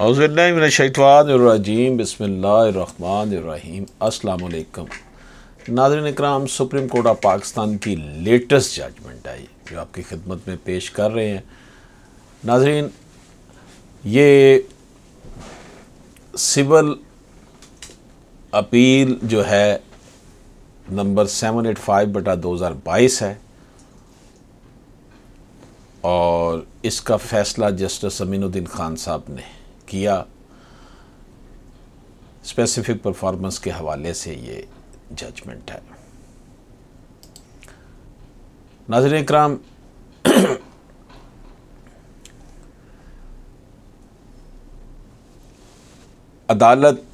अज़बिल्लाशवादीम बसमीम अल्लाम नादरन इक्राम सुप्रीम कोर्ट ऑफ पाकिस्तान की लेटेस्ट जजमेंट आई जो आपकी खिदमत में पेश कर रहे हैं नाजरीन ये सिविल अपील जो है नंबर सेवन एट फाइव बटा दो हज़ार बाईस है और इसका फ़ैसला जस्टिस अमीनुद्दीन खान साहब ने किया स्पेसिफिक परफॉर्मेंस के हवाले से ये जजमेंट है नाजर कराम अदालत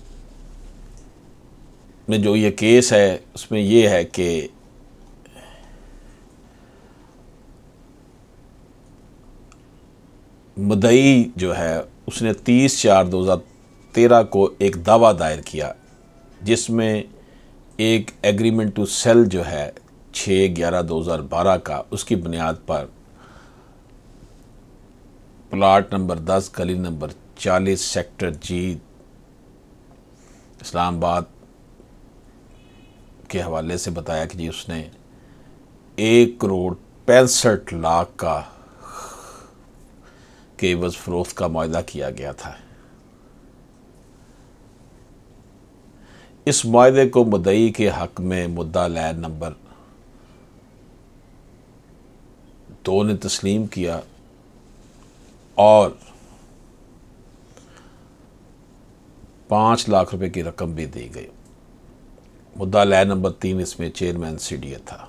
में जो ये केस है उसमें ये है कि मदई जो है उसने 30 चार 2013 को एक दावा दायर किया जिसमें एक एग्रीमेंट टू सेल जो है 6 ग्यारह 2012 का उसकी बुनियाद पर प्लाट नंबर 10 गली नंबर 40 सेक्टर जी इस्लामाबाद के हवाले से बताया कि जी उसने एक करोड़ पैंसठ लाख का के एवज फरोख्त का माहा किया गया था इस माहे को मुदई के हक में मुद्दा लैन नंबर दो ने तस्लीम किया और पाँच लाख रुपए की रकम भी दी गई मुद्दा लैन नंबर तीन इसमें चेयरमैन सीडीए था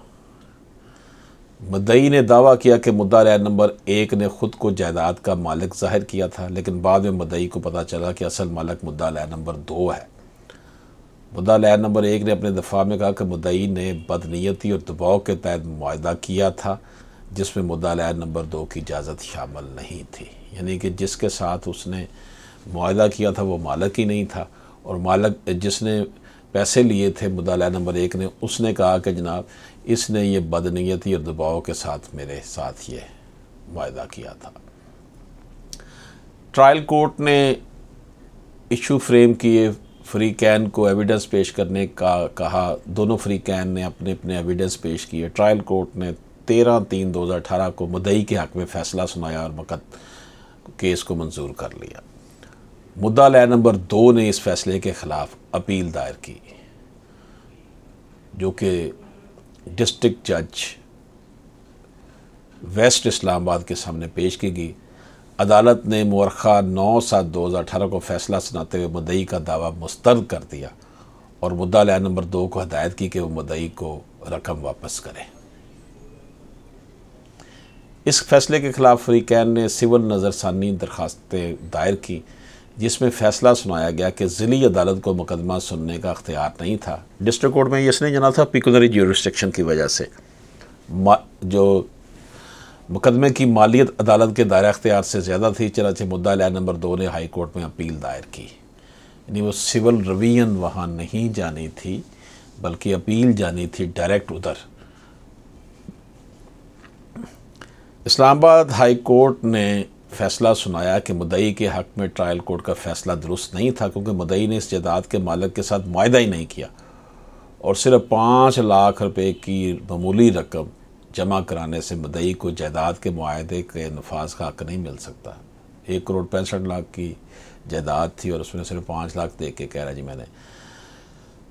मदई ने दावा किया कि मुद्दा रैन नंबर एक ने खुद को जायदाद का मालिक जाहिर किया था लेकिन बाद में मदई को पता चला कि असल मालिक मुद्दा रैन नंबर दो है मुद्दा लैन नंबर एक ने अपने दफा में कहा कि मुदई ने बदनीयती और दबाव के तहत माहा किया था जिसमें मुद्दा लैन नंबर दो की इजाज़त शामिल नहीं थी यानी कि जिसके साथ उसने माहा किया था वो मालक ही नहीं था और मालक जिसने पैसे लिए थे मुदाला नंबर एक ने उसने कहा कि जनाब इसने ये बदनीयती और दबाव के साथ मेरे साथ ये वायदा किया था ट्रायल कोर्ट ने इशू फ्रेम किए फ्री कैन को एविडेंस पेश करने का कहा दोनों फ्री कैन ने अपने अपने एविडेंस पेश किए ट्रायल कोर्ट ने तेरह तीन दो हज़ार अठारह को मदई के हक़ में फ़ैसला सुनाया और मकद केस को मंजूर कर लिया मुद्दा लय नंबर दो ने इस फैसले के ख़िलाफ़ अपील दायर की जो कि डिस्ट्रिक्ट जज वेस्ट इस्लामाबाद के सामने पेश की गई अदालत ने मरखा नौ सात दो हज़ार अठारह को फ़ैसला सुनाते हुए मदई का दावा मुस्तरद कर दिया और मुद्दा लय नंबर दो को हदायत की कि वह मदई को रकम वापस करें इस फैसले के खिलाफ कैन ने सिविल नज़रसानी दरखास्तें दायर की जिसमें फैसला सुनाया गया कि ज़िली अदालत को मुकदमा सुनने का अख्तियार नहीं था डिस्ट्रिक्ट कोर्ट में इसने जाना था पिकुलरी ज्यूरिस्टिक्शन की वजह से जो मुकदमे की मालियत अदालत के दायरा अख्तियार से ज़्यादा थी चनाचे मुद्दा लाया नंबर दो ने हाई कोर्ट में अपील दायर की यानी वो सिविल रवीन वहाँ नहीं जानी थी बल्कि अपील जानी थी डायरेक्ट उधर इस्लामाबाद हाई कोर्ट ने फैसला सुनाया कि मुदई के हक में ट्रायल कोर्ट का फैसला दुरुस्त नहीं था क्योंकि मुदई ने इस जदाद के मालक के साथ माहा ही नहीं किया और सिर्फ पाँच लाख रुपए की ममूली रकम जमा कराने से मुदई को जायदाद के माहदे के नफाज का हक नहीं मिल सकता एक करोड़ पैंसठ लाख की जायदाद थी और उसमें सिर्फ पाँच लाख दे के कह रहा जी मैंने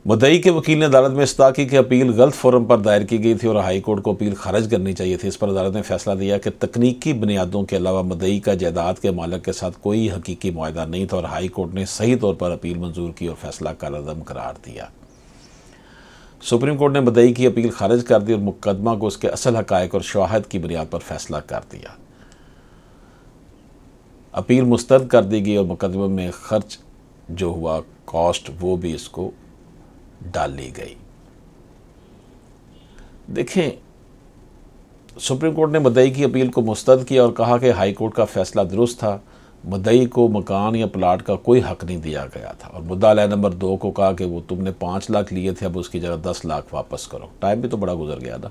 मदई के वकील ने अदालत में इस्ता की अपील गलत फोरम पर दायर की गई थी और हाई कोर्ट को अपील खारिज करनी चाहिए थी इस पर अदालत ने फैसला दिया कि तकनीकी बुनियादों के अलावा मदई का जायदाद के मालक के साथ कोई हकीकी माहा नहीं था और हाई कोर्ट ने सही तौर पर अपील मंजूर की और फैसला कालदम करार दिया सुप्रीम कोर्ट ने मदई की अपील खारिज कर दी और मुकदमा को उसके असल हकायक और शवाहद की बुनियाद पर फैसला कर दिया अपील मुस्तरद कर दी गई और मुकदमे में खर्च जो हुआ कॉस्ट वो भी इसको डाल ली गई देखें सुप्रीम कोर्ट ने मदई की अपील को मुस्तद किया और कहा कि हाई कोर्ट का फैसला दुरुस्त था मदई को मकान या प्लाट का कोई हक नहीं दिया गया था और मुद्दा लय नंबर दो को कहा कि वो तुमने पाँच लाख लिए थे अब उसकी जगह दस लाख वापस करो टाइम भी तो बड़ा गुजर गया था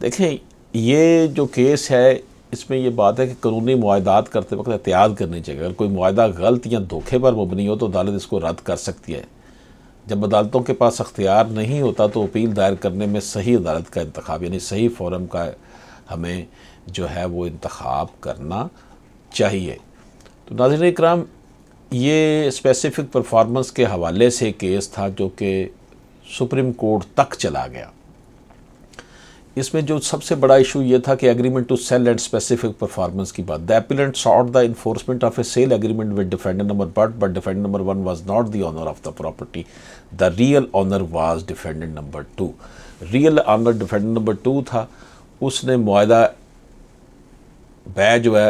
देखें ये जो केस है इसमें यह बात है कि कानूनी माहदात करते वक्त एहतियात करनी चाहिए अगर कोई मुआदा गलत या धोखे पर मुबनी हो तो अदालत इसको रद्द कर सकती है जब अदालतों के पास अख्तियार नहीं होता तो अपील दायर करने में सही अदालत का इंतखब यानी सही फोरम का हमें जो है वो इंतखब करना चाहिए तो नाजिर इक्राम ये स्पेसिफिक परफॉर्मेंस के हवाले से केस था जो कि सुप्रीम कोर्ट तक चला गया इसमें जो सबसे बड़ा इशू ये था कि agreement to sell and specific performance की बात the appellant sought the enforcement of a sale agreement with defendant number but but defendant number one was not the owner of the property the real owner was defendant number two real owner defendant number two था उसने मुआदा बै जो है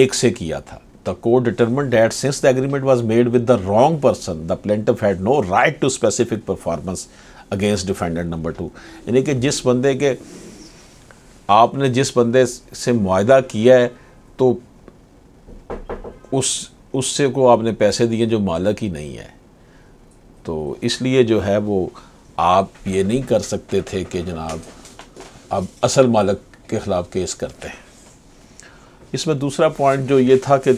एक से किया था the को determined that since the agreement was made with the wrong person the plaintiff had no right to specific performance against defendant number two यानी कि जिस बंदे के आपने जिस बंदे से मुआदा किया है तो उस उससे को आपने पैसे दिए जो मालक ही नहीं है तो इसलिए जो है वो आप ये नहीं कर सकते थे कि जनाब अब असल मालक के ख़िलाफ़ केस करते हैं इसमें दूसरा पॉइंट जो ये था कि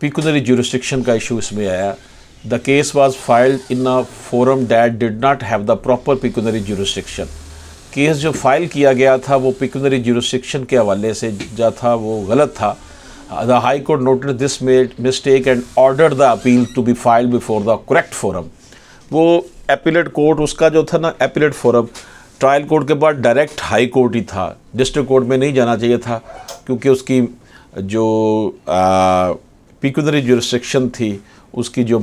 पिकुनरी जुरिस्टिक्शन का इशू इसमें आया the case was filed in a forum that did not have the proper pecuniary jurisdiction case जो फाइल किया गया था वो पिकुनरी जुरिस्डिक्शन के हवाले से जो था वो गलत था the high court noted this mistake and order the appeal to be file before the correct forum वो अपीलेट कोर्ट उसका जो था ना अपीलेट फोरम ट्रायल कोर्ट के बाद डायरेक्ट हाई कोर्ट ही था डिस्ट्रिक्ट कोर्ट में नहीं जाना चाहिए था क्योंकि उसकी जो पिकुनरी जुरिस्डिक्शन थी उसकी जो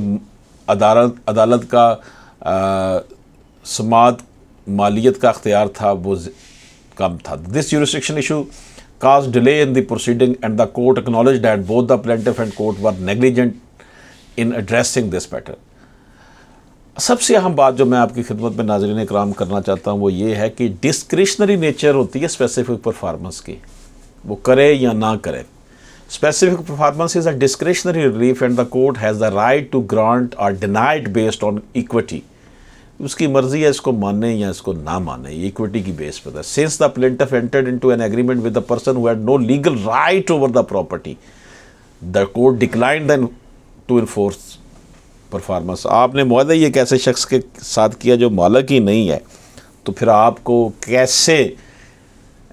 अदालत अदालत का समात मालियत का अख्तियार था वो कम था this jurisdiction issue cause delay in the proceeding and the court acknowledge that both the plaintiff and court were negligent in addressing this matter सबसे अहम बात जो मैं आपकी खिदमत में नाजरन कराम करना चाहता हूँ वो ये है कि डिस्क्रिशनरी नेचर होती है स्पेसिफिक परफार्मेंस की वो करे या ना करें Specific performance is a discretionary relief and the court has the right to grant or deny it based on equity. उसकी मर्जी है इसको manne या इसको ना माने इक्विटी की बेस पर hai since the plaintiff entered into an agreement with the person who had no legal right over the property the court declined then to enforce performance आपने मुहिदा ये कैसे शख्स के साथ किया जो मालक ही नहीं है तो फिर आपको कैसे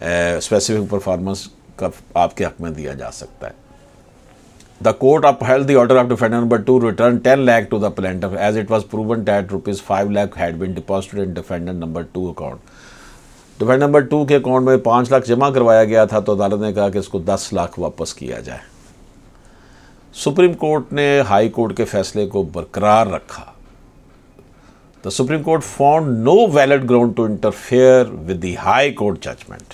स्पेसिफिक परफार्मेंस आपका आपके हक में दिया जा सकता है the court upheld the order of defendant number two return ten lakh to the plaintiff as it was proven that rupees five lakh had been deposited in defendant number two account defendant number two के अकाउंट में पांच लाख जमा करवाया गया था तो अदालत ने कहा कि इसको दस लाख वापस किया जाए सुप्रीम कोर्ट ने हाई कोर्ट के फैसले को बरकरार रखा the supreme court found no valid ground to interfere with the high court judgement